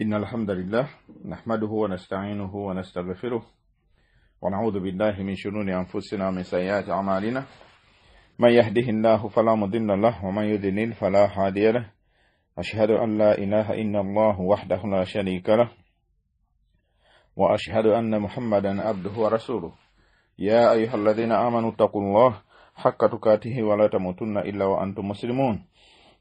إن الحمد لله نحمده ونستعينه ونستغفره ونعوذ بالله من شرور أنفسنا ومن سيئات أعمالنا من يهده الله فلا مضل له ومن يضلل فلا هادي له أشهد أن لا إله إلا الله وحده لا شريك له وأشهد أن محمدا عبده ورسوله يا أيها الذين آمنوا اتقوا الله حق تقاته ولا تموتن إلا وأنتم مسلمون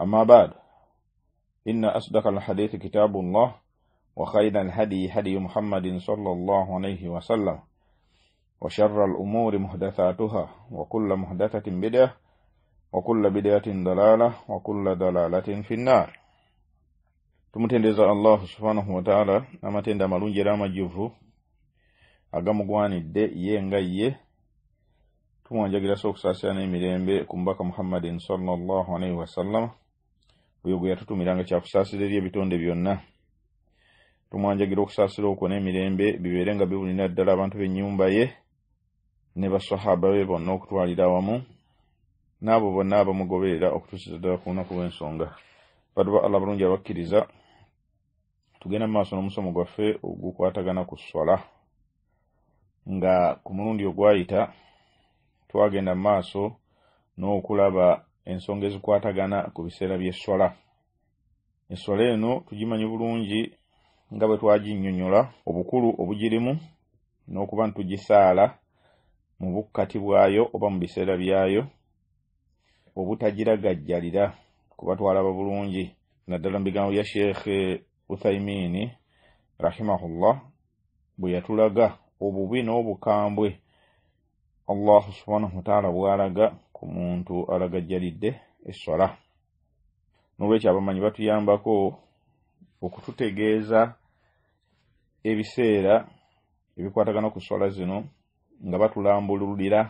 أما بعد إن أصدق الحديث كتاب الله وخير الهدي هدي محمد صلى الله عليه وسلم وشر الأمور محدثاتها وكل محدثة بدعة وكل بدعة ضلالة وكل ضلالة في النار tumutendeza allahu subhanahu wataala n'amatenda amalungi era amajuvu agamugwanidde ye nga ye tumwanjagira so okusaasira n'emirembe kumbaka muhammadin sallallahu alaihi wasallama oyo gwe yatutumira nga kyakusaasira eri ebitonde byonna tumwanjagira okusaasira okwo n'emirembe bibeere nga bibunira ddala abantu b'ennyumba ye ne basahaba be bonna okutwalira awamu n'abo bonna abamugoberera okutuusiza ddala ku lunaku lw'ensonga bantu ba allah balungi abakkiriza tugenda mu maaso n'omusomo gwaffe ogukwatagana ku swala nga ku mulundi ogwayita twagenda mu maaso n'okulaba ensonga ezikwatagana ku biseera by'eswala eswala eno tugimanyi bulungi nga bwe twaginyonyola obukulu obugirimu n'okuba ntugisaala mu bukkati bwayo oba mu biseera byayo obutagiragajjalira kuba twalaba bulungi naddala mu bigambo bya sheekhe uthaimini rahimahullah bwe yatulaga obubi n'obukambwe allahu subhanahu wataala bwalaga ku muntu alaga jjalidde essola nolwekyo abamanyi batuyambako okututegeeza ebiseera ebikwatagana ku ssola zino nga batulambululira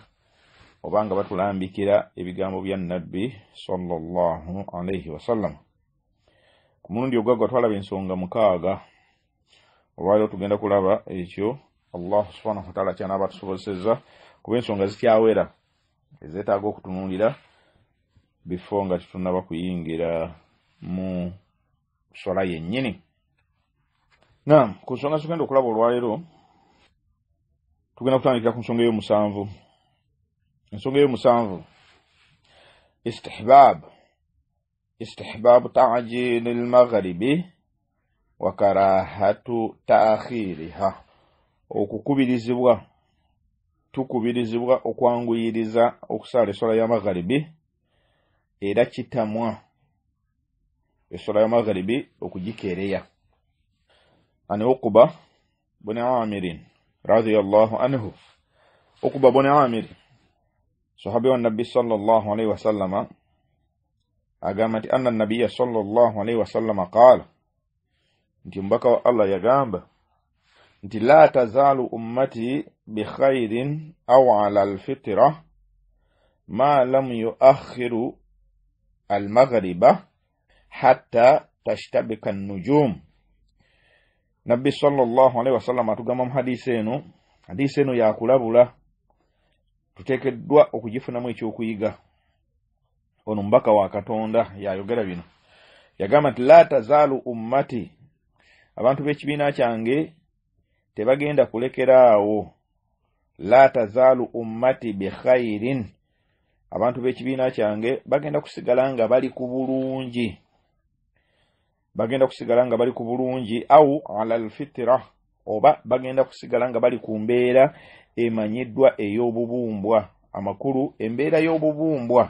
oba nga batulambikira ebigambo bya nabbi salllahu alaihi wasallama ku mulundi ogwaggwa twalaba ensonga mukaaga olwaliro tugenda kulaba ekyo allahu subhanahu wataala kyanaaba tusobozeseza kuba ensonga zikyawera ezetaaga okutunulira bifo nga titunaba kuyingira mu sola yennyini na ku nsonga zitugenda okulaba olwaleero tugenda kutandikira ku nsonga eyomusanvu ensonga eyomusanvu istihbab استحباب تعجيل المغرب وكراهة تأخيرها وكوكوبي ديزيبوا tukubirizibwa okwanguyiriza okusala esola y'amagharibi era kitamwa esola y'amagharibi okugikereya ani ukuba bune amirin radiyallahu anhu ukuba bune amirin sahabi wa nabi sallallahu alaihi wasallama agamba nti anna nabiya sallallahu alaihi wasallama qaala nti mbaka wa allah yagamba nti la tazalu ummati bikhairin au ala alfitra ma lam yuakhiru almaghriba hatta tashtabika nujum nabbi sallallahu alaihi wasallam atugamba mu hadisi eno hadisi eno yakulabula tutekeddwa okugifunamu ekyokuyiga ono mubaka wa katonda yayogera bino yagamba nti la tazaalu ummati abantu b'ekibiina kyange tebagenda kulekera awo la tazaalu ummati bekhayirin abantu b'ekibiina kyange bagenda kusigala nga bali ku bulungi bagenda kusigala nga bali ku bulungi au ala lfitira oba bagenda kusigala nga bali ku mbeera emanyiddwa ey'obubumbwa amakulu embeera y'obubumbwa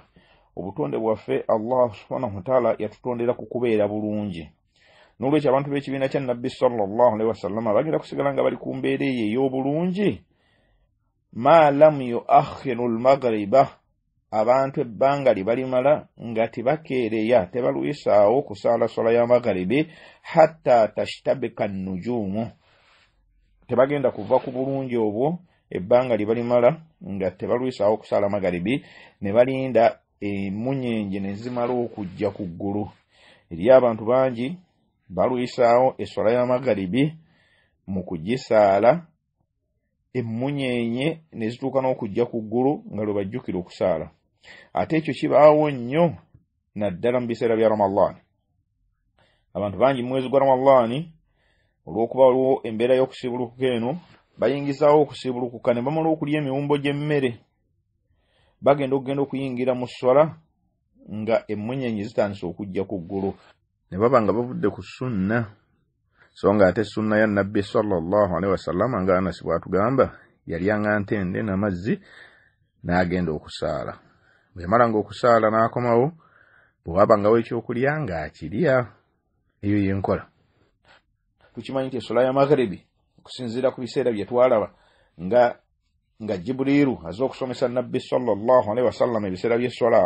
obutonde bwaffe allah subhanahu wataala yatutondera ku kubeera bulungi nolwekyo abantu b'ekibiina kya nabbi salllah alaihi wasallama bagenda kusigala nga bali ku mbeera eyo ey'obulungi ma lam yuakhiru lmagriba abantu ebbanga lye balimala nga tebakeereya tebalwisaawo kusaala sola ya magaribi hatta tashtabika nujuumu tebagenda kuva ku bulungi obwo ebbanga lye balimala nga tebalwisaawo kusaala magaribi ne balinda emunyenje ne zimala okujja ku ggulu eriyo abantu bangi balwisaawo esola yamagaribi mu kugisaala emmunyeenye ne zituuka n'okujja ku ggulu nga lwe bajjukira okusaala ate ekyo kibaawo nnyo naddala mu biseera bya ramadaani abantu bangi mu mwezi gwa ramadaani olw'okuba waliwo embeera y'okusibulukuka eno bayingizaawo okusibulukuka ne bamala okulya emiwumbo gy'emmere bagenda okugenda okuyingira mu swala nga emmunyeenye zitandisa okujja ku ggulu ne baba nga bavudde ku sunna so nga ate sunna ya nabbi salllah alihi wasallama nga anasi bwatugamba yalyanga ntende n'amazzi n'agenda okusaala bwemala ngaokusaala n'akomawo bwewaba ngawo ekyokulya ngaakirya eyo yenkola tukimanyi nti esola ya magharibi okusinziira ku biseera bye twalaba nga nga jiburiru aze okusomesa nabbi salllah alihi wasallama ebiseera byesola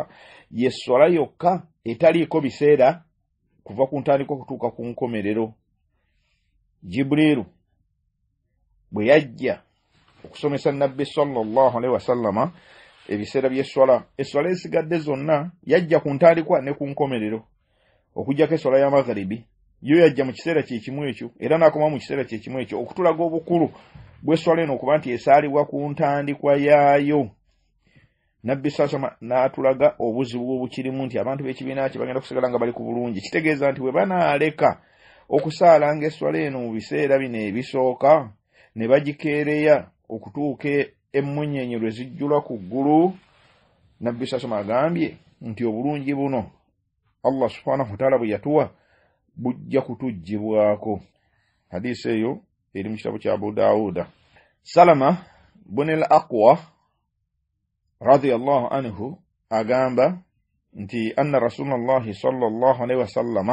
yesola yokka etaliiko biseera kuva ku ntandikwa okutuuka ku nkomerero jibuliiru bwe yajja okusomesa nabbi salllah alaihi wasallama ebiseera byeswala eswala ezisigadde zonna yajja ku ntandikwa ne ku nkomerero okugjako eswala ya magharibi yo yajja mu kiseera kyekimu ekyo era n'akoma mu kiseera kyekimu ekyo okutulaga obukulu bweswala eno okuba nti esaalibwa ku ntandikwa yaayo nabbi saasama n'atulaga obuzibu obukirimu nti abantu b'ekibiina kye bagenda kusigala nga bali ku bulungi kitegeeza nti bwe banaaleka okusaalanga eswala eno mu biseera bino ebisooka ne bagikeereya okutuuka emmunyeenye lwe zijjula ku ggulu nabbi saasama agambye nti obulungi buno allah subhanahu wataala bwe yatuwa bujja kutuggibwako hadiisa eyo eri mu kitabo kya abu daawuuda salama bunel aqwa رضي الله عنه أغامبا انتي أن رسول الله صلى الله عليه وسلم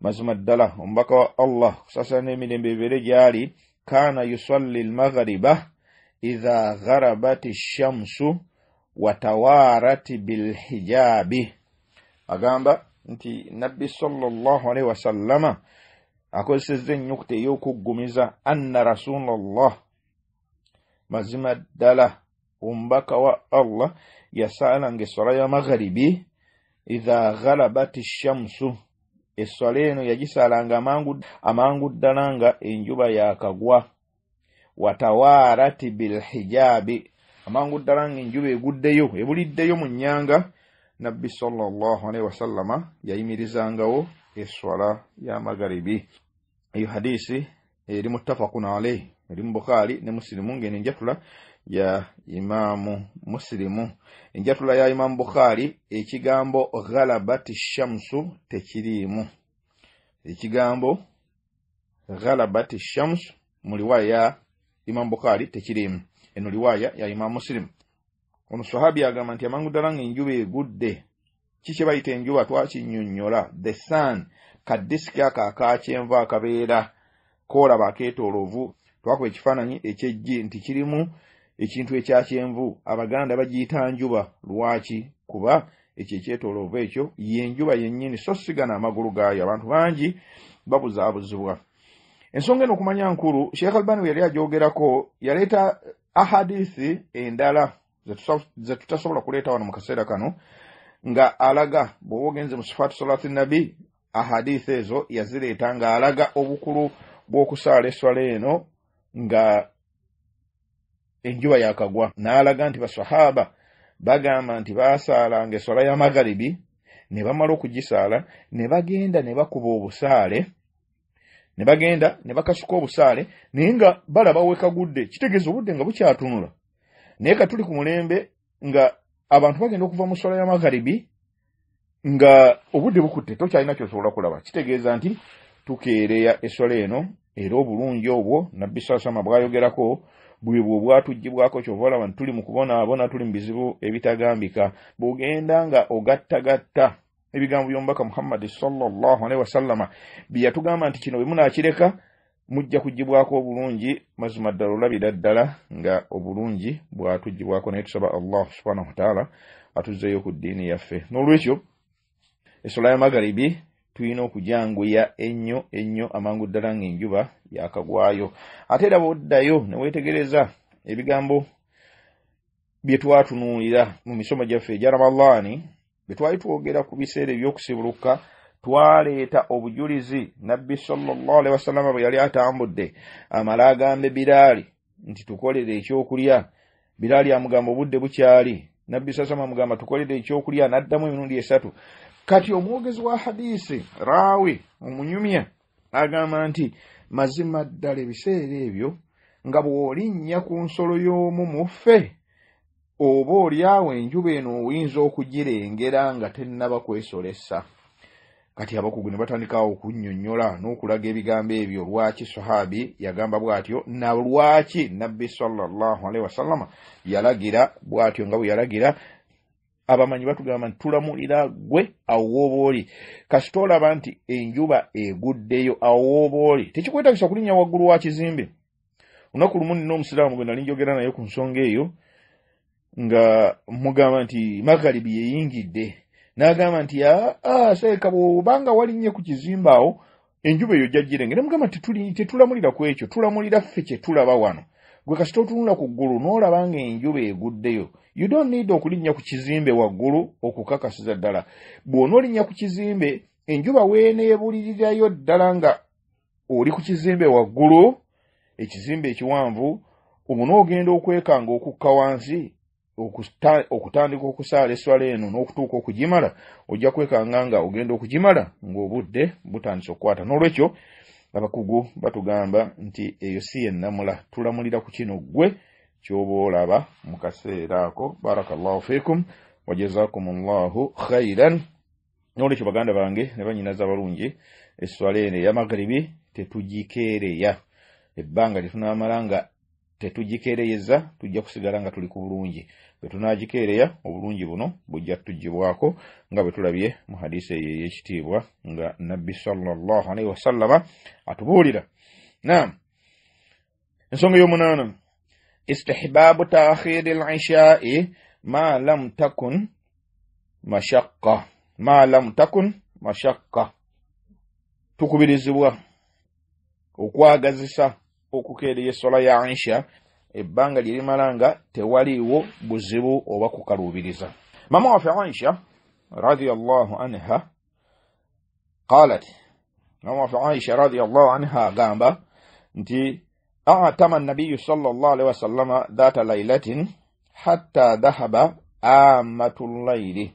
مزمدلا أمبكا الله سسنة من ببرجالي كان يصلي المغرب إذا غربت الشمس وتوارت بالحجاب أغامبا انتي نبي صلى الله عليه وسلم أقول سيزين يوكتي يوكو أن رسول الله مزمدلا omubaka wa allah yasaalanga eswala ya magharibi iha ghalabat shamsu eswala eno yagisaalanga amangu ddala nga enjuba yakagwa watawaarati bilhijaabi amangu ddala nga enjuba eguddeyo ebuliddeyo mu nyanga nabbi salllahualihi wasallama yayimirizangawo eswala ya magharibi eyo hadisi eri muttafakun aleih eri mu bukhaali ne musirimu ngeno enjatula ya imaamu musirimu enjatula ya imaamu bukhaari ekigambo ghalabat shamsu tekiriimu ekigambo ghalabat shamsu mu liwaaya ya imaamu bukhaari tekiriimu eno liwaaya ya imaamu musirimu ono sahabi yagamba nti amangu ddala ng'enjuba egudde kiki bayita enjuba twakinnyonnyola the sun kadisiki ako akakyenva akabeera koolaba akeetoolovu twakuba ekifaananyi eky'ejji nti kirimu ekintu ekya kyenvu abaganda bagiyita njuba lwaki kuba ekyo ekyetoloova ekyo yenjuba yennyini so sigana amagulu gaayo abantu bangi babuzaabuzibwa ensonga eno okumanya nkulu sheekh albani we yali ajogerako yaleeta ahadisi endala zetutasobola kuleeta wano mu kaseera kano nga alaga bw'oba ogenze mu sifaati solati nabi ahadisi ezo yazireeta ng'alaga obukulu bw'okusaala eswala eno nga enjuba yakagwa n'alaga nti basahaba bagamba nti baasaalanga eswala ya magaribi ne bamala okugisaala ne bagenda ne bakuba obusaale ne bagenda ne bakasuka obusaale naye nga balabawe kagudde kitegeeza obudde nga bukyatunula naye katuli ku mulembe nga abantu bagenda okuva mu swala ya magaribi nga obudde bukutte tokyalina kyosobola kulaba kitegeeza nti tukeereya eswala eno era obulungi obwo nabbi saasama bwayogerako bwe bwo bwatuggibwako kyova olaba ntituli mu kubonaabona tuli mu bizibu ebitagambika bw'ogenda nga ogattagatta ebigambo by'omubaka muhammadi salllah alaihi wasallama bye yatugamba nti kino bwe munaakireka mujja kuggibwako obulungi mazima ddala olabira ddala nga obulungi bwatuggibwako naye tusaba allah subhanahu wataala atuzzeeyo ku ddiini yaffe n'olwekyo esola ya magaribi tulina okujanguya ennyo ennyo amangu ddala ng'enjuba yakagwayo ate era bwoddayo ne weetegereza ebigambo bye twatunuulira mu misomo gyaffe egya ramalani bwe twali twogera ku biseera ebyokusibuluka twaleeta obujulizi nabbi salllah alehi wasalama bwe yali atambudde amale agambe biraali nti tukolere ekyokulya biraali amugamba obudde bukyali nabbi saasama amugamba tukolere ekyokulya n'addamu emirundi esatu kati omwogezi wa hadiisi raawi omunyumya agamba nti mazima ddala ebiseera ebyo nga bw'olinnya ku nsolo y'omu mu ffe oba oliawo enjuba eno oyinza okugirengera nga tennaba kwesolesa kati abakugu ne batandikawo okunnyonnyola n'okulaga ebigambo ebyo lwaki sahabi yagamba bw'atyo na lwaki nabbi sallaalihi wasallama yalagira bw'atyo nga bwe yalagira abamanyi batugamba nti tulamulira gwe awo woobaoli kasita olaba nti enjuba eguddeyo awo woobaoli tekikwetagisa kulinnya waggulu wa kizimbe olunaku lumu nina omusiraamu gwe nali njogera naye ku nsonga eyo nga mugamba nti magalibi yeyingidde n'agamba nti seeka bwobanga walinnye ku kizimbe awo enjuba eyo jjajirengeremugamba tetulamulira ku ekyo tulamulira ffe kye tulaba wano gwe kasita otunula ku ggulu n'olaba ng'enjuba eguddeyo you don't need okulinnya ku kizimbe waggulu okukakasiza ddala bw'onoolinnya ku kizimbe enjuba weeneebulirirayo ddala nga oli ku kizimbe waggulu ekizimbe ekiwanvu onoogenda okwekanga okukka wansi okutandika okusaala eswala eno n'okutuuka okugimala ojja kwekanga nga ogenda okugimala ng'obudde butandisa okukwata n'olwekyo abakugu batugamba nti eyo si yennamula tulamulira ku kino ggwe kyoba olaba mu kaseera ako barakallahu fikum wajazakum llahu khairan nolwekyo baganda bange ne banyinaza abalungi eswala eno eya magaribi tetugikeereya ebbanga tetunamala nga tetugikereyeza tujja kusigala nga tuli ku bulungi bwe tunaagikeereya obulungi buno bujja tugibwako nga bwe tulabye mu hadisi eyo ey'ekitiibwa nga nabbi salllah alaihi wasallama atubuulira naam ensonga ey'omunaana istihbaabu taakhiri l ishaa'i ma lam takun mashaqa ma lam takun mashaqa tukubirizibwa okwagazisa okukeereya essola ya insha ebbanga lye limala nga tewaliiwo buzibu oba kukaluubiriza mama waffe aisha radiallahu anha qalat mama waffe aisha radiallahu anha agamba nti atama nabiyu salllah alihi wasallama dhata lailatin hatta dhahaba amatulaili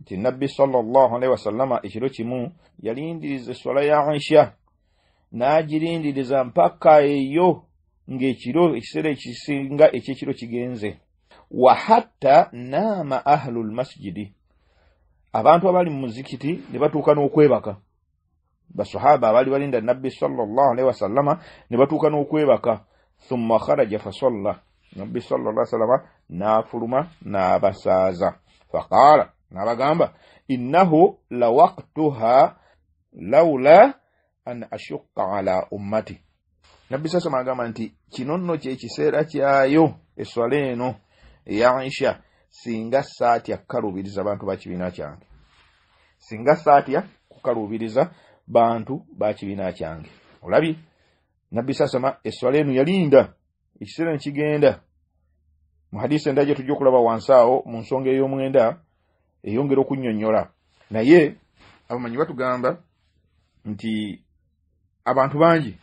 nti nabbi salllah alihi wasallama ekiro kimu yalindiriza essola ya aisha n'agirindiriza mpaka eyo ng'ekiro ekiseera ekisinga ekyekiro kigenze wa hatta naama ahlu lmasijidi abantu abali mu muzikiti ne batuuka n'okwebaka basahaba abaali balinda nabbi salllahalihi wasallama ne batuuka n'okwebaka thumma kharaja fasalla nabbi salla salama n'afuluma n'abasaaza faqaala n'abagamba innahu lawaktuha laula an ashukka ala ummati nabbi sasa magamba nti kinonno kyekiseera kyayo eswala eno eyaisha singa saatya kukalubiriza bantu bakibiina kyange singa saatya kukalubiriza bantu bakibiina kyange olabye nabbi sasama eswala eno yalinda ekiseera nekigenda muhadisi endaga tujja okulaba wansi awo mu nsonga ey'omwenda eyongera okunnyonnyola naye abamanyi batugamba nti abantu bangi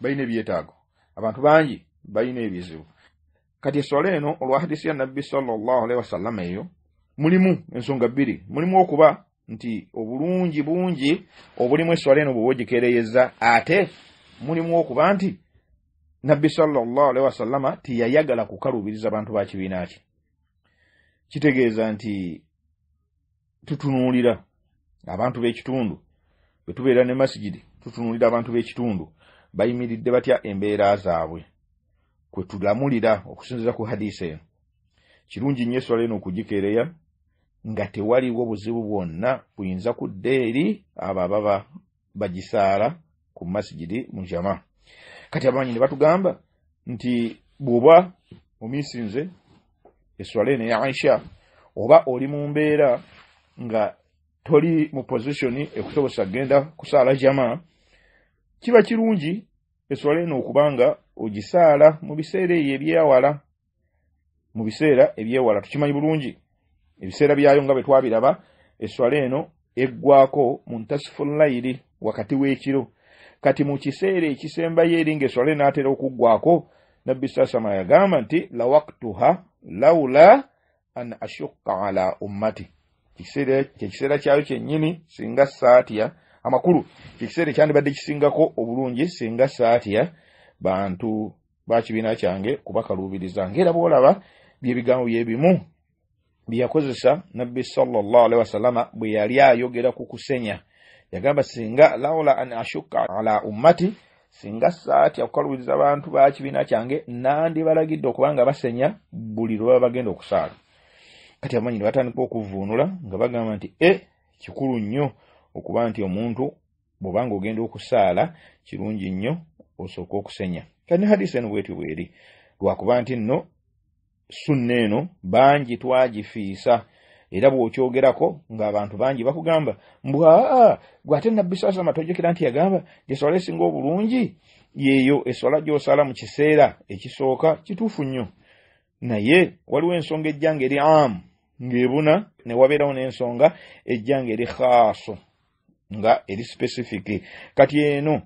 balina ebyetaago abantu bangi balina ebizibu kati eswala eno olwa hadisi ya nabbi salllahalhi wasallama eyo mulimu ensonga bbiri mulimu okuba nti obulungi bungi obulimu eswala eno bwoba ogikereyeza ate mulimu okuba nti nabbi salllahalhi wasallama tiyayagala kukalubiriza bantu ba kibiina ki kitegeeza nti tutunuulira abantu b'ekitundu bwe tubeera ne masigidi tutunuulira abantu b'ekitundu bayimiridde batya embeera zaabwe kwe tulamulira okusinziza ku hadiisi eno kirungi nnyo eswala eno okugikeereya nga tewaliwo obuzibu bwonna buyinza kudda eri abo ababa bagisaala ku masigidi mu jama kati abamanyi ne batugamba nti bw'oba omisinze eswala eno eya aisha oba oli mu mbeera nga toli mu posishoni ekusobosa genda kusaala jamaa kiba kirungi eswala eno okubanga ogisaala mu biseera eyo ebyewala mu biseera ebyewala tukimanyi bulungi ebiseera byayo nga bwe twabiraba eswala eno eggwako mu ntasifu layiri wakati w'ekiro kati mu kiseera ekisembayo eri ngaeswala eno atera okuggwako nabbi sasama yagamba nti lawaktuha laula an ashukka ala ummati kiseera kyekiseera kyayo kyennyini singa saatya amakulu ekiseera ekyandibadde kisingako obulungi singa saatya bantu bakibiina kyange kubakaluubiriza ngaera bwolaba byebigambo byebimu byeyakozesa nabbi salllahalihi wasalama bwe yali ayogera ku kusenya yagamba singa laula an ashukka ala ummati singa saatya kukaluubiriza abantu bakibiina kyange nandibalagidde okubanga basenya buli lwe baba bagenda okusaala kati abamanyi ne batandika okuvuunula nga bagamba nti e kikulu nnyo okuba nti omuntu bwobanga ogenda okusaala kirungi nnyo osooke okusenya kadne hadisi eno bwetyo bweri lwakuba nti nno sunna eno bangi twagifiisa era bwokyogerako ngaabantu bangi bakugamba mbwaa gwate nabbi saa salama tojukira nti yagamba gyesola esinga obulungi yeeyo esola gyosala mu kiseera ekisooka kituufu nnyo naye waliwo ensonga ejjanga eri amu ngaebuna newabeerawo n'ensonga ejjanga eri khaaso nga eri sipesifike kati eno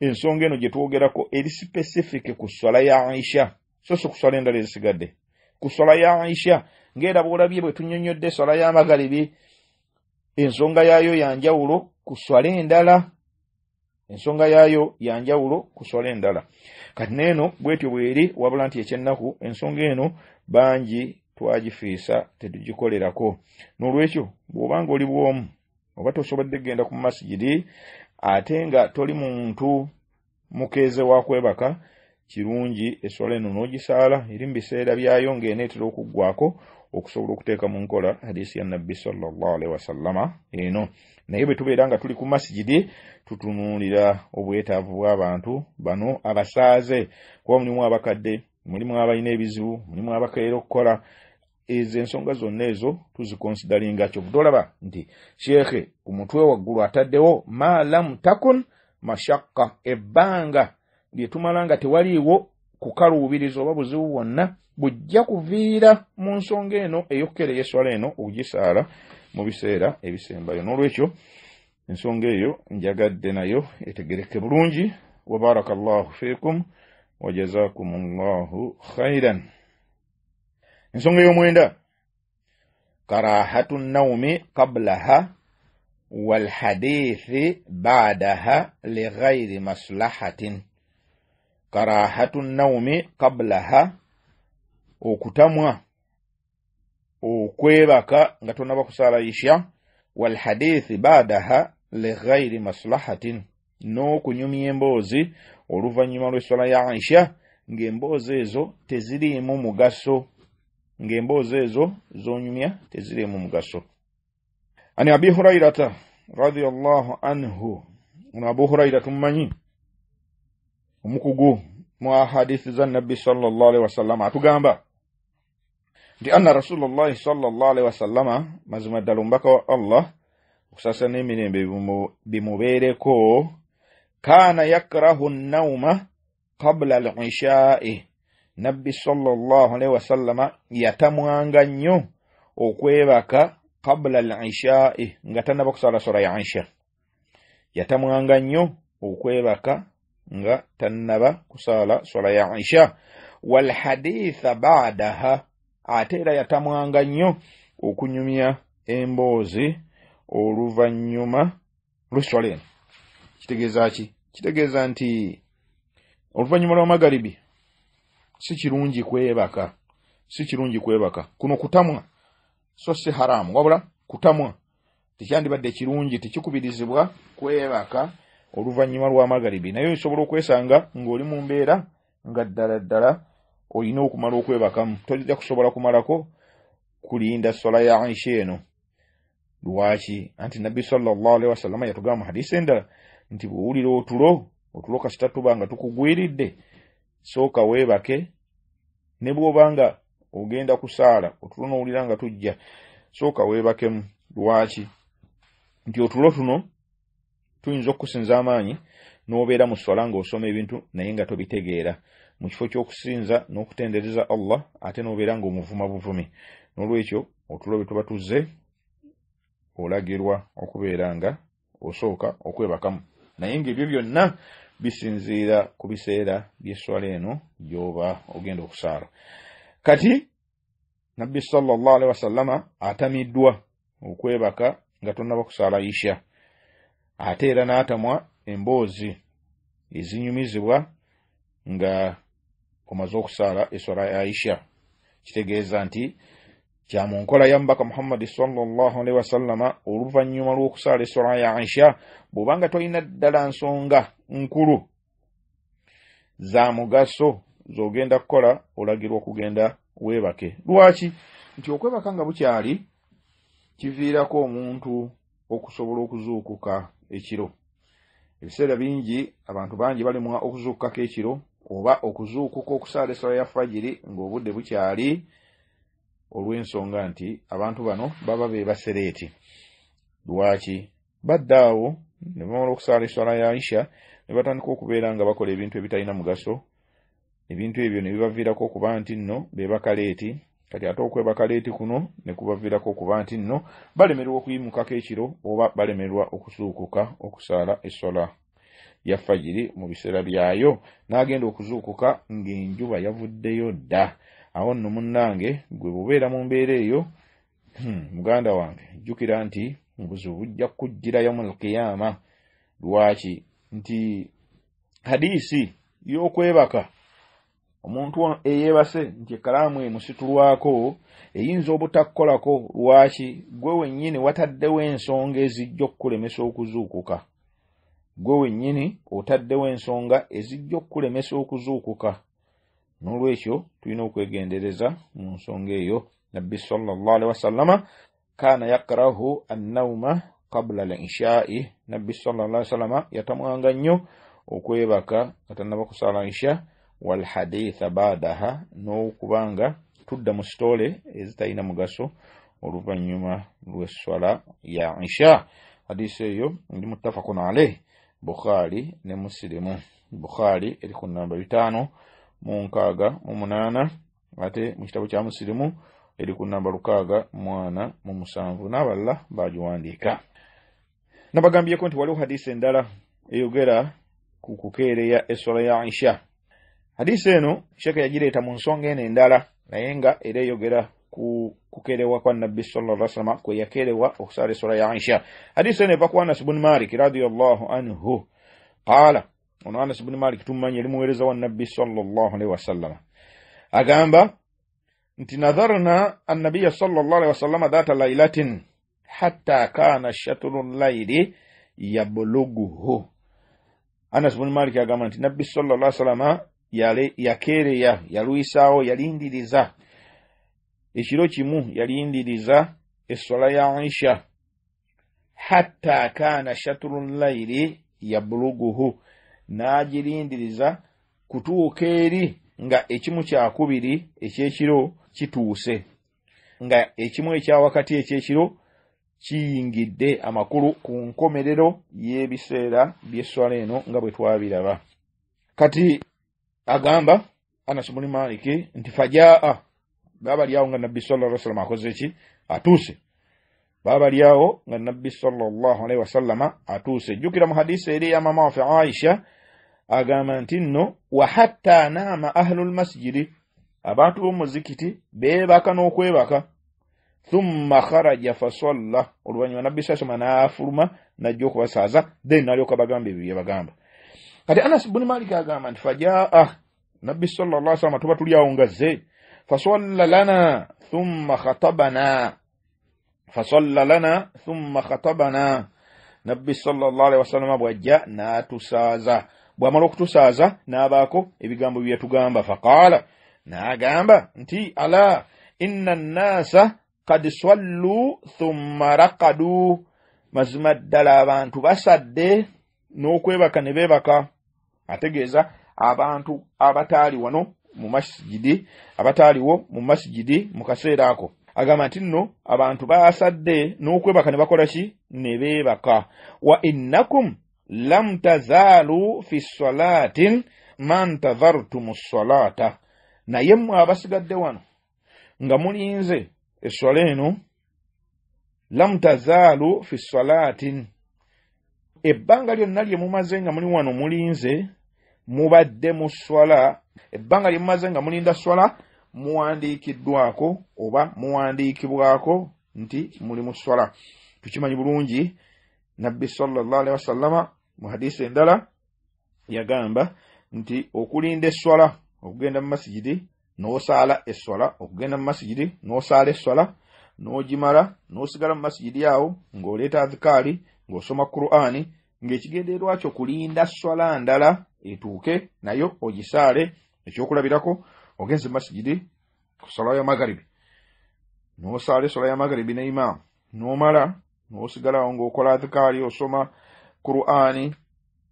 ensonga eno gye twogerako eri sipesifike ku swala ya aisha so si kuswala endala ezisigadde ku swala ya aisha ngaera boolabye bwe tunyonyodde eswala y'amagalibi ensonga yaayo yanjawulo ku swala endala ensonga yaayo yanjawulo ku swala endala kati neeno bwetyo bweri wabula nti ekyennaku ensonga eno bangi twagifiisa tetugikolerako n'olwekyo bw'obanga oli bw'omu oba tosobodde kgenda ku masigidi ate nga toli muntu mukeeze wakwebaka kirungi esola eno n'ogisaala eri mu biseera byayo ng'eneetera okuggwako okusobola okuteeka mu nkola hadisi ya nabbi salllahalhi wasallama eno naye bwe tubeera nga tuli ku masigidi tutunuulira obwetaavu bw'abantu bano abasaaze kuba mulimu abakadde mulimu abalina ebizibu mulimu abakeera okukola ezensonga zonna ezo tuzikonsidalingakyo butolaba nti sheekhe ku mutwe waggulu ataddewo malam takun mashakka ebbanga lye tumala nga tewaliiwo kukaluubiriza oba buzibu bwonna bujja kuviira mu nsonga eno eyokkera eyeswala eno okugisaala mu biseera ebisembayo n'olwekyo ensonga eyo njagadde nayo etegereke bulungi wabaraka llahu fiikum wajazaakum llahu khairan ensonga eyomwenda karahatu naumi kablaha walhadithi badaha ligairi maslahatin karahatu naumi kablaha okutamwa okwebaka nga tonaba kusala isha walhadithi badaha ligairi maslahatin n'okunyumya emboozi oluvannyuma lw'essala ya isha ng'emboozi ezo teziriimu mugaso ng'emboozi ezo zonyumya tezirimu mugaso ani abi hurairata radiallahu anhu ono abu huraira tumumanyi omukugu mu ahadithi za nabbi salllah alihi wasallama atugamba nti anna rasulullahi salllah alihi wasallama mazima ddala omubaka wa allah okusasa n'emirembe bimubeereko kana yakrahu nauma qabula al ishaai nabbi salllahalihi wasallama yatamwanga nnyo okwebaka kabula lishai nga tanaba kusala sura ya isha yatamwanga nnyo okwebaka nga tanaba kusala sura ya isha walhaditha badaha ate era yatamwanga nnyo okunyumya emboozi oluvanyuma luswala eno kitegeeza ki kitegeeza nti oluvanyuma lwamagaribi si kirungi kwebaka si kirungi kwebaka kuno kutamwa so si haramu wabula kutamwa tekyandibadde kirungi tekikubirizibwa kwebaka oluvanyuma lwa magaribi naye osobola okwesanga ng'oli mu mbeera nga ddala ddala olina okumala okwebakamu tojja kusobola kumalako kulinda sola ya aisha eno lwaki anti nabbi salllahalihi wasallama yatugamba mu hadisi endala nti bwewulira otulo otulo kasitatuba nga tukugwiridde sooka weebake ne bw'obanga ogenda kusaala otulonoowulira nga tujja sooka weebakemu lwaki nti otulo tuno tuyinza okusinza amaanyi n'obeera mu swala ng'osoma ebintu naye nga tobitegeera mu kifo ky'okusinza n'okutendereza allah ate n'obeera ng'omuvuma buvumi n'olwekyo otulo bye tuba tuzze olagirwa okubeera nga osooka okwebakamu naye ng'ebyo byonna bisinziira ku biseera byeswala eno gyoba ogenda okusaala kati nabbi salllah alihi wasallama atamiddwa okwebaka nga tonaba kusaala isha ate era n'atamwa emboozi ezinyumizibwa nga omaze okusaala eswala ya isha kitegeeza nti kya mu nkola ya mubaka muhammadi salllahalihi wasallama oluvannyuma lw'okusaala esola ya isha bw'obanga twalina ddala nsonga nkulu za mugaso z'ogenda kukola olagirwa okugenda weebake lwaki nti okwebaka nga bukyali kiviirako omuntu okusobola okuzuukuka ekiro ebiseera bingi abantu bangi balimwa okuzuukukako ekiro oba okuzuukuka okusaala esola ya fajiri ng'obudde bukyali olw'ensonga nti abantu bano baba be basereeti lwaki badde awo ne bamala okusaala eswala ya aisha ne batandika okubeera nga bakola ebintu ebitalina mugaso ebintu ebyo ne bibaviirako okuba nti nno be bakaleeti kati ate okwebakaleeti kuno ne kubaviirako okuba nti nno balemerwa okuyimukako ekiro oba balemerwa okuzuukuka okusaala eswala ya fajiri mu biseera byayo n'agenda okuzuukuka ng'enjuba yavuddeyo dda awo nno munnange gwe bubeera mu mbeera eyo hmm, muganda wange jjukira nti obuzibu bujja kujjira yaumal kiyama lwaki nti hadiisi y'okwebaka omuntu eyeebase nti ekalaamu emusitulwako eyinza obutakkolako lwaki gwe wennyini wataddewo ensonga ezijja okukulemesa okuzuukuka gwe wennyini otaddewo ensonga ezijja okukulemesa okuzuukuka nolwekyo tulina okwegendereza mu nsonga eyo nabbi salllahalihi wasallama kaana yakrahu annauma kabula al inshai nabbi salllahalihi wasallama yatamwanga nnyo okwebaka nga tanaba kusala insha walhaditha badaha n'okubanga tudda mu sitole ezitalina mugaso oluvanyuma lweswala ya insha hadisi eyo ndi mutafakun aleih bukhari ne musirimu bukhari eri ku namba bitaano mukaaga omunaana ate mu kitabo kya musirimu eri ku namba lukaaga mwana mu musanvu n'abalala bagiwandiika nabagambyeko nti waliwo hadisi endala eyogera ku kukeereya eswala ya isha hadisi eno sheeka yagireeta mu nsonga eno endala naye nga era eyogera ku kukerewa kwa nabbi sallallahu alaihi wasallam kwe yakerewa okusala eswala ya isha hadisi eno eva ku anas bun malik radiallahu anhu qala ono anas buni malik tumumanyi yali muweereza wa nabbi sallallahu alaihi wasallama agamba nti nadharna annabiya sallallahu alaihi wasallama dhata lailatin hatta kana shatru llaili yabuluguhu anas buni malik agamba nti nabbi salllah salama yakereya yalwisaawo yalindiriza ekiro kimu yalindiriza essola ya aisha hatta kana shatru llaili yabuluguhu n'agirindiriza kutuuka eri nga ekimu kyakubiri ekyekiro kituuse nga ekimu ekyawakati ekyekiro kiyingidde amakulu ku nkomerero y'ebiseera by'esswala eno nga bwe twabiraba kati agamba anas muni maliki nti fajaa baabalyawo nga nabbi salaa salama akoze ki atuuse baabalyawo nga nabbi salaalahu alaihi wasallama atuuse jjukira mu hadisi eri ya mama wafe aisha agamba nti nno wahatta naama ahlu lmasjidi abantu b'omuzikiti beebaka n'okwebaka thumma kharaja fasalla oluvanyuma nabbi sasama n'afuluma n'ajja okubasaaza then n'alyoka bagamba ebyo byebagamba kati anas buni malik agamba nti fajaa nabbi salla salama tuba tuli awo nga fasalla lana thumma khatabana fasalla lana thumma khatabana nabbi salla alihi wasallama bw'ajja n'atusaaza bwamala okutusaaza n'abaako ebigambo byeyatugamba faqaala n'agamba nti ala inna annaasa kad swalluu thumma raqaduu mazima ddala abantu basadde n'okwebaka ne beebaka ategeeza abantu abataali wano mu masigidi abataaliwo mu masigidi mu kaseera ako agamba nti nno abantu baasadde n'okwebaka ne bakola ki ne beebaka wa innakum lam tazaalu fi solaatin mantadhartumu solaata naye mmwe abasigadde wano nga mulinze eswala eno lam tazaalu fi solaatin ebbanga lyonna lye mumaze nga muli wano mulinze mubadde mu swala ebbanga lye mumaze nga mulinda swala muwandiikiddwako oba muwandiikibwako nti muli mu swala tukimanyi bulungi nabbi sallallahu alaihi wasallama mu hadisi endala yagamba nti okulinda eswala okugenda mu masigiri n'osaala eswala okugenda mu masigiri n'osaala eswala n'ogimala n'osigala mu masigiri awo ng'oleeta adhikaali ng'osoma kuruani ng'ekigendeerwa kyo kulinda swala ndala etuuke nayo ogisaale ekyokulabirako ogenze mu masigiri kusala ya magaribi n'osaala eswala ya magaribi n'imaamu n'omala n'osigalawo ng'okola adhikaali osoma qur'ani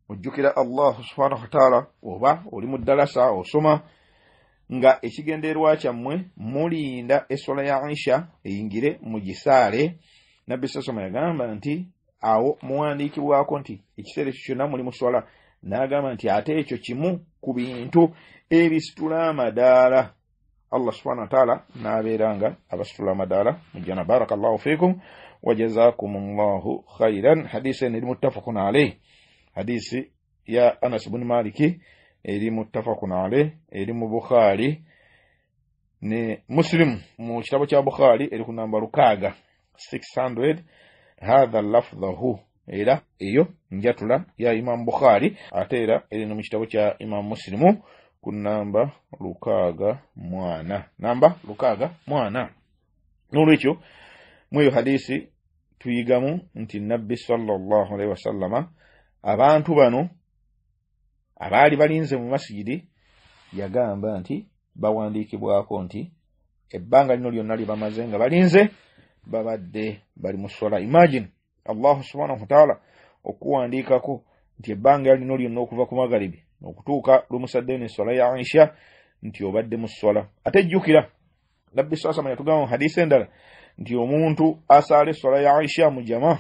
ojjukira allahu subhanahu wataala oba oli mu ddalasa osoma nga ekigendeerwa kyammwe mulinda essola ya aisha eyingire mu gisaale nabbi sasoma yagamba nti awo muwandiikibwako nti ekiseera ekyo kyonna muli muswala n'agamba nti ate ekyo kimu ku bintu ebisitula amadaala allah subhanahu wataala naabeeranga abasitula amadaala mujjana barakallahu fikum wajazakum llahu khairan hadisi eno eri mutafakun alaih hadisi ya anas buni maliki eri muttafaqun alaih eri mu bukhaari ne muslim mu kitabo kya bukhaari eri ku namba lukaaga 600 hatha lafdhahu era eyo njatula ya imamu bukhaari ate era eri mu kitabo kya imamu muslimu ku namba lukaaga mwana namba lukaaga mwana n'olwekyo mweyo hadiisi tuyigamu nti nabbi salllah alaihi wasallama abantu bano abaali balinze mu masigidi yagamba nti bawandiikibwako nti ebbanga lino lyonna lye bamaze nga balinze babadde bali muswala imagine allahu subhanahu wataala okuwandiikako nti ebbanga lino lyonna okuva ku magaribi okutuuka lumusadde ne sola ya aisha nti obadde mu sola ate jjukira nabbi saa salama yatugamba mu hadisi endala nti omuntu asaala esola ya aisha mu jama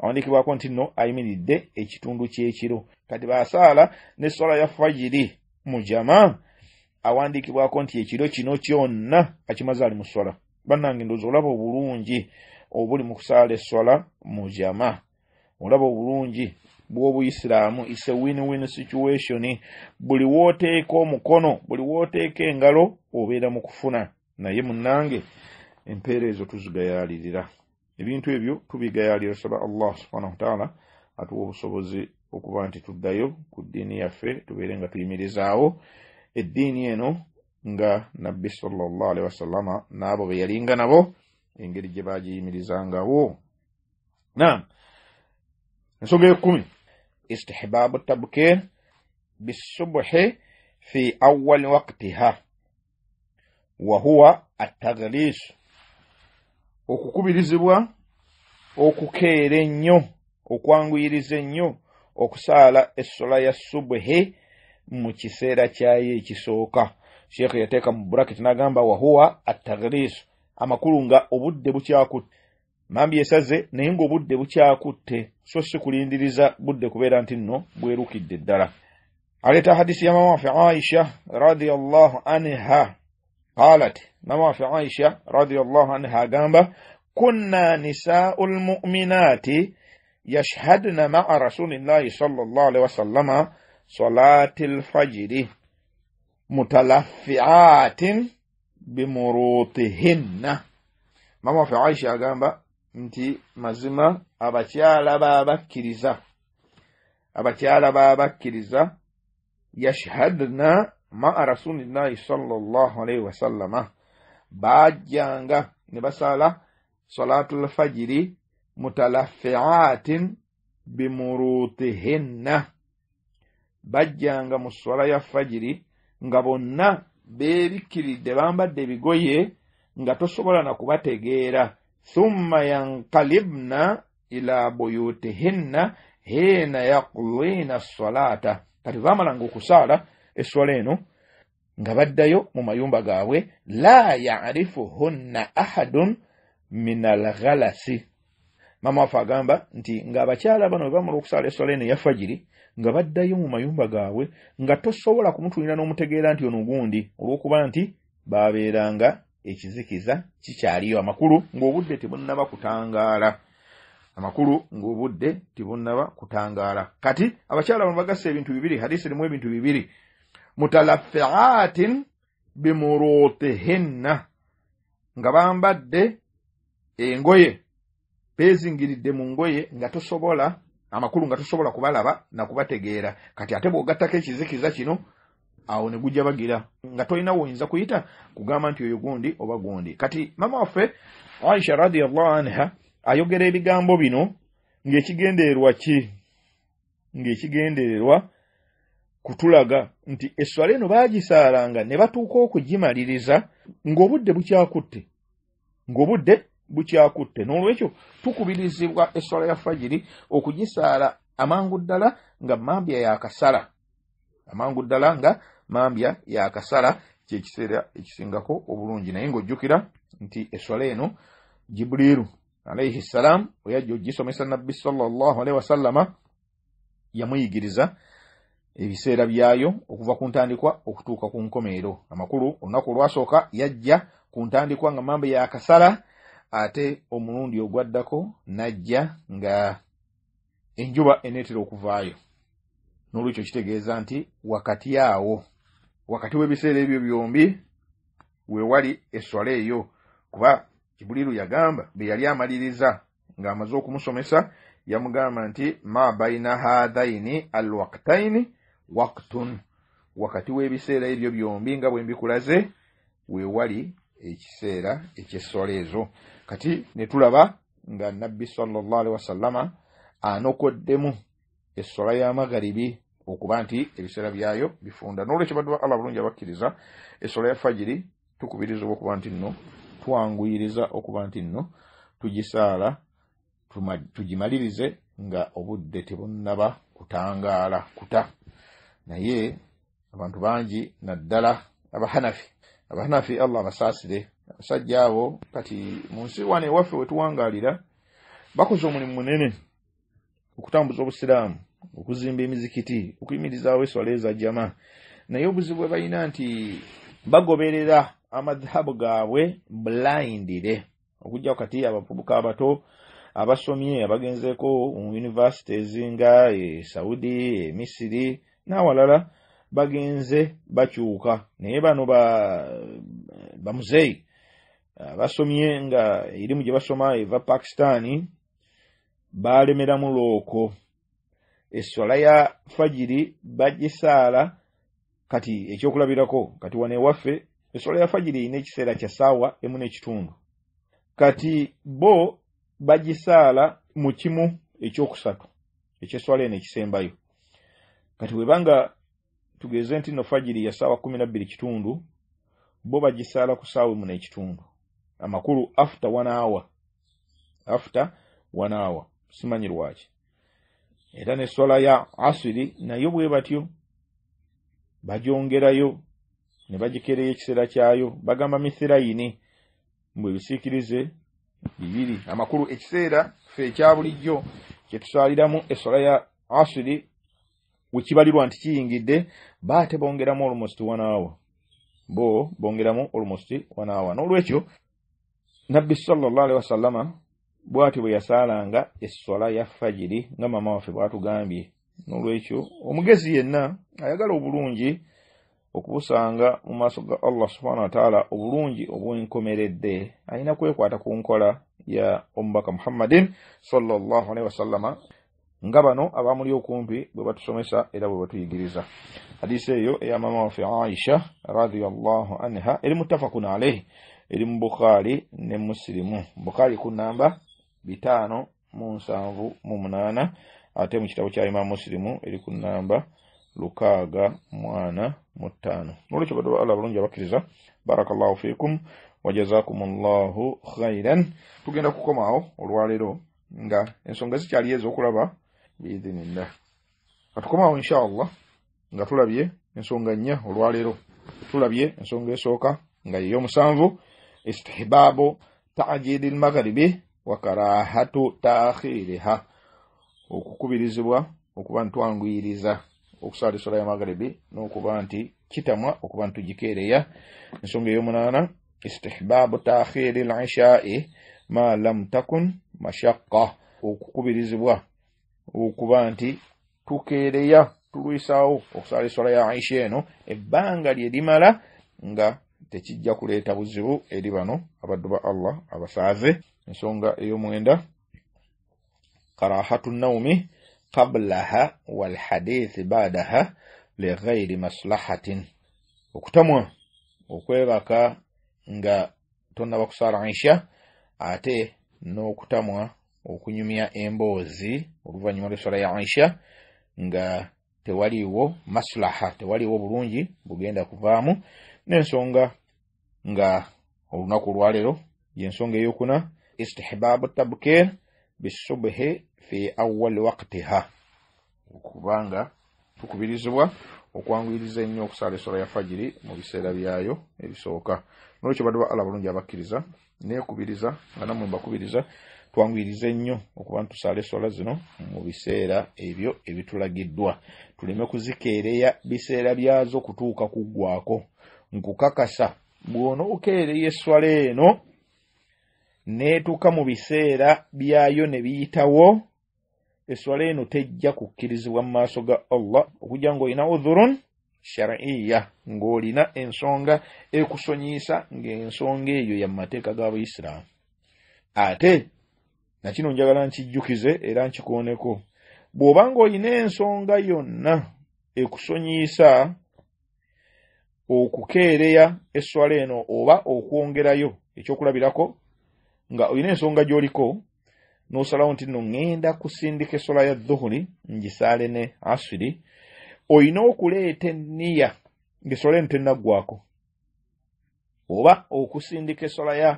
awandiikibwako nti nno ayimiridde ekitundu kyekiro kati baasaala nesola ya fajiri mu jama awandiikibwako nti ekiro kino kyonna akimaze ali mu sola bannange ndoozi olaba obulungi obuli mu kusaala esola mu jama olaba obulungi bw'obuyisiraamu ise win win situation buli wooteeka omukono buli wooteeka engalo obeera mu kufuna naye munnange empeera ezo tuzigayaalirira ebintu ebyo tubigayaalira saba allah subhanahu wataala atuwa obusobozi okuba nti tuddayo ku ddiini yaffe tubeere nga tuyimirizaawo eddiini eno nga nabbi salllah alihi wasalama n'abo be yalinga nabo engeri gye baagiyimirizangawo na ensonga ekkumi استحباب التبكير بالصبح في أول وقتها وهو التغليس okukubi rizibwa okukere nyo okwangu yirize nyo okusala esola ya subhe mu kisera kyaye ekisoka sheikh yateka mu bracket nagamba wa huwa at-taghlis amakulu nga obudde bukyakute mambi esaze naye ng'obudde bukyakutte so si kulindiriza budde kubeera nti nno bwerukidde ddala aleeta hadisi ya mama aisha radiallahu anha qalat mama waffe aisha radiallahu anha agamba kunna nisaau lmuminaati yashhadna maa rasulillahi sala llah alihi wasallama salati lfajiri mutalaffiatin bimuruutihinna mama aisha agamba nti mazima abakyala babakkiriza abakyala babakkiriza yashhadna maa rasulillahi salllahu alaihi wasallama bajjanga ne basala salatu lfajiri mutalaffiatin bimurutihinna bajjanga mu swala ya fajiri nga bonna bebikkiridde bambadde ebigoye nga tosobola nakubategeera ثم ينقلبن إلى بيوتهن حين يقضين الصلاة تتظام لنغو خسارة السولينو غبدايو مميومبا غاوي لا يعرفهن أحد من الغلس mama waffe agamba nti ng'abakyala bano bwe bamala okusaala esolaeno eyafajiri nga baddayo mu mayumba gaabwe nga tosobola kumutunira n'omutegeera nti ono gundi olw'okuba nti baabeeranga ekizikiza kikyaliyo amakulu ngaobudde tebunaba kutangaala amakulu ngaobudde tibunaba kutangaala kati abakyala bano bagasa ebintu bibiri hadisi erimu ebintu bibiri mutalafiatin bimurutihinna nga bambadde engoye bezingiridde mu ngoye nga tosobola amakulu nga tosobola kubalaba nakubategeera kati ate bwogattako ekizikiza kino awo ne gujja bagira nga tolina woyinza kuyita kugamba nti oyo gundi oba gundi kati maama waffe aisha radiallahu anha ayogera ebigambo bino ng'ekigendererwa ki ng'ekigendererwa kutulaga nti eswala eno baagisaalanga ne batuuka okugimaliriza ng'obudde bukyakutte ng'obudde bukyakutte n'olwekyo tukubirizibwa eswala ya fajiri okugisaala amangu ddala nga mambya yaakasala amangu ddala nga mambya yakasala kyekiseera ekisingako obulungi naye ngaojjukira nti eswala eno jibuliiru alaihi ssalaam weyajja ogisomesa nabbi salllahalihi wasallama yamuyigiriza ebiseera byayo okuva ku ntandikwa okutuuka ku nkomeero amakulu olunaku olwasooka yajja ku ntandikwa nga mambe yakasala ate omulundi ogwaddako najja nga enjuba eneetera okuvaayo n'olwekyo kitegeeza nti wakati awo wakati w'ebiseera ebyo byombi we wali eswala eyo kuba kibuliru yagamba bwe yali amaliriza ng'amaze okumusomesa yamugamba nti ma baina hathaini al waktaini waktun wakati w'ebiseera ebyo byombi nga bwe mbikulaze we wali ekiseera ekyeswala ezo kati ne tulaba nga nabbi sallallahu alihi wasallama anokoddemu eswala y'amagaribi okuba nti ebiseera byayo bifunda nolwekyo baddeba allah bulungi abakkiriza esola ya fajiri tukubiriza oba okuba nti nno twanguyiriza okuba nti nno tugisaala tugimalirize nga obudde tebunaba kutangaala kuta naye abantu bangi naddala abahanafi abahanafi allah abasaasire abasajja abo kati mu nsi wane ewaffe wetuwangaalira bakoze omulimu munene okutambuza obusiraamu okuzimba emizikiti okuyimirizaawo eswala eza jama naye obuzibu bwe balina nti bagoberera amadhabu gaabwe blindire okujja kati abavubuka abato abasomye abagenzeeko muunivesities nga esaudi emisiri n'awalala bagenze bakyuka naye bano bamuzeeyi basomye nga erimu gye basoma eva pakistaani baalemeramu lwoko essola ya fajiri bagisaala kati ekyokulabirako kati wano ewaffe essola ya fajiri erina ekiseera kya saawa emu n'ekitundu kati bo bagisaala mu kimu ekyokusatu ekyeswala eno ekisembayo kati webanga tugeze nti no fajiri ya saawa kumi nabbiri kitundu bo bagisaala ku saawa emu n'ekitundu amakulu afte wanaawa afte wanaawa simanyi lwaki era nesola ya asiri nayo bwe batyo bajongerayo ne bagikereyo ekiseera kyayo bagamba misirayini mbwebisiikirize bibiri amakulu ekiseera fe ekya bulijjo kyetusaliramu esola ya asiri wekibalirwa nti kiyingidde baate bongeramu olumost wanawa bo bongeramu olumost wanawa nolwekyo nabbi sallallahu alaihi wasallama bwati bwe yasaalanga essola ya fajiri nga mama waffe bwatugambye nolwekyo omugezi yenna ayagala obulungi okubusanga mu maaso ga allah subhana wataala obulungi obwenkomeredde ayina kwekwata ku nkola ya omubaka muhammadin salllahalihi wasallama nga bano abamuli okumpi bwe batusomesa era bwe batuyigiriza hadisi eyo eya mama waffe aisha radiallahu anha eri mutafakun aleihi eri mubukhaali ne musirimu bukhaali ku namba 3 bitaano mu nsanvu mu munaana ate mu kitabo kya imaamu musirimu eri ku namba lukaaga mwana mu ttaano nolwekyo bado baala balungi abakkiriza barakallahu fiikum wajazaakum llahu khairan tugenda kukomaawo olwaleero nga ensonga zikyaliyo ez'okulaba biidhinillah katukomaawo insha allah nga tulabye ensonga nnya olwaleero tulabye ensonga esooka nga yeyo musanvu istihbaabu tajiri lmagharibi wakarahatu takhiriha okukubirizibwa okuba ntwanguyiriza okusala esola ya magaribi nokuba nti kitamwa okuba ntugikereya ensonga eyomunana istihbabu takhiri lishai ma lam takun mashaka okukubirizibwa okuba nti tukereya tulwisawo okusala esola ya isha eno ebbanga lyerimala nga tekijja kuleeta buzibu eri bano abaddu ba allah abasaze ensonga eyomwenda karahatu naumi kablaha walhadithi badaha ligairi maslahatin okutamwa okwebaka nga tonaba kusala isha ate n'okutamwa okunyumya emboozi oluvannyuma lwesala ya isha nga tewaliiwo maslaha tewaliiwo bulungi bugenda kuvaamu n'ensonga nga olunaku olwaleero yensonga eyokuna istihbab tabkir bisubhi fi awali waktiha okubanga tukubirizibwa okwanguyiriza ennyo okusala esola ya fajiri mu biseera byayo ebisooka nolwekyo badde ba allah balungi abakkiriza neekubiriza nga namwe mbakubiriza twanguyiriza ennyo okuba ntusala esola zino mu biseera ebyo ebitulagiddwa tuleme kuzikeereya biseera byazo kutuuka kuggwako nkukakasa bw'onookeereya eswala eno n'etuuka mu biseera byayo ne biyitawo eswala eno tejja kukkirizibwa mu maaso ga allah okugira ng'olina udhurun shariya ng'olina ensonga ekusonyisa ng'ensonga eyo ya mateeka g'abaisiraamu ate nakino njagala nkijjukize era nkikooneko bw'oba ng'olina ensonga yonna ekusonyisa okukeereya eswala eno oba okwongerayo ekyokulabirako nga olina ensonga gy'oliko n'osalawo nti no ŋŋenda kusindika esola ya dhuhuli ngisaale ne asiri olina okuleeta enniya ngesola eno tennaggwako oba okusindika esola ya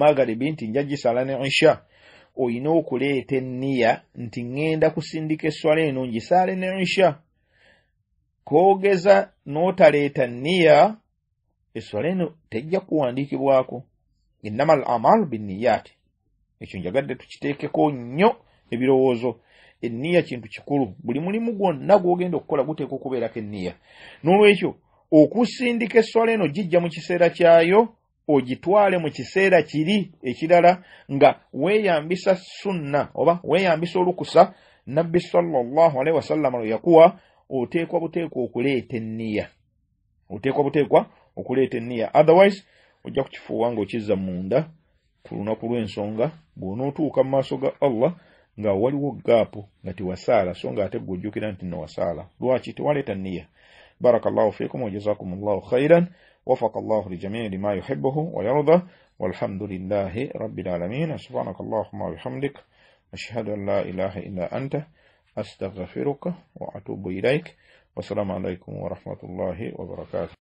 magaribi nti nja gisala ne isha olina okuleeta enniya nti ŋŋenda kusindika eswala eno ngisaale ne isha koogeza n'otaleeta nniya eswala eno tejja kuwandiikibwako innama al amal binniyat ekyo njagadde tukiteekeko nnyo ebirowoozo enniya kintu kikulu buli mulimu gwonna gwogenda okukola guteeka okubeerako enniya n'olwekyo okusindika eswala eno gijja mu kiseera kyayo ogitwale mu kiseera kiri ekirala nga weeyambisa sunna oba weeyambisa olukusa nabbi salllahalihi wasallama lwe yakuwa oteekwa buteekwa okuleeta enniya oteekwa buteekwa okuleeta enniya otherwise ojja kukifuuwa ng'okizza munda ku lunaku lw'ensonga bw'onootuuka mu maaso ga allah nga waliwo gaapu nga tewasaala so nga ate gweojjukira nti nno wasaala lwaki tewaleeta niya بارك الله فيكم وجزاكم الله خيرا وفق الله لجميع لما يحبه ويرضى والحمد لله رب العالمين سبحانك اللهم وبحمدك أشهد أن لا إله إلا أنت أستغفرك وأتوب إليك والسلام عليكم ورحمة الله وبركاته